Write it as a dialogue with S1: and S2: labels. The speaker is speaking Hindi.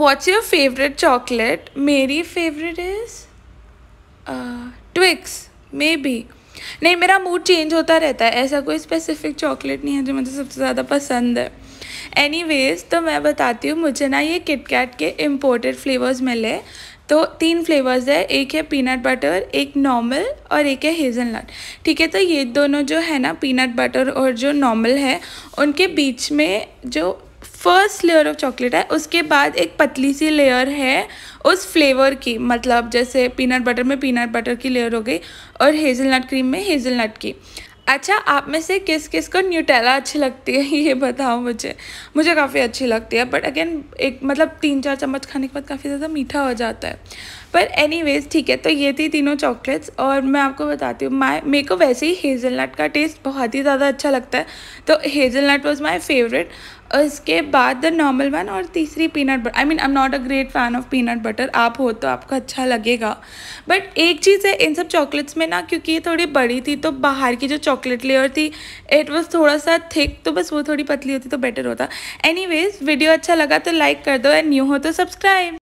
S1: What's your favorite chocolate? मेरी favorite is uh, Twix maybe. नहीं मेरा मूड चेंज होता रहता है ऐसा कोई स्पेसिफिक चॉकलेट नहीं है जो मुझे सबसे ज़्यादा पसंद है एनी तो मैं बताती हूँ मुझे ना ये किटकैट के इम्पोर्टेड फ्लेवर्स मिले तो तीन फ्लेवर्स है एक है पीनट बटर एक नॉर्मल और एक है हेजलनट ठीक है तो ये दोनों जो है ना पीनट बटर और जो नॉर्मल है उनके बीच में जो फर्स्ट लेयर ऑफ चॉकलेट है उसके बाद एक पतली सी लेयर है उस फ्लेवर की मतलब जैसे पीनट बटर में पीनट बटर की लेयर हो गई और हेज़लनट क्रीम में हेज़लनट की अच्छा आप में से किस किस को न्यूटेला अच्छी लगती है ये बताओ मुझे मुझे काफ़ी अच्छी लगती है बट अगेन एक मतलब तीन चार चम्मच खाने के बाद काफ़ी ज़्यादा मीठा हो जाता है पर एनीवेज ठीक है तो ये थी तीनों चॉकलेट्स और मैं आपको बताती हूँ माई मेरे को वैसे ही हेज़ल नट का टेस्ट बहुत ही ज़्यादा अच्छा लगता है तो hazelnut was my favourite उसके बाद द नॉर्मल वन और तीसरी peanut butter I mean I am not a great fan of peanut butter आप हो तो आपको अच्छा लगेगा बट एक चीज़ है इन सब चॉकलेट्स में ना क्योंकि ये थोड़ी बड़ी थी तो बाहर की जो चॉकलेट लेयर थी इट वॉज थोड़ा सा थिक तो बस वो थोड़ी पतली होती तो बेटर होता एनी वीडियो अच्छा लगा तो लाइक कर दो एंड न्यू हो तो सब्सक्राइब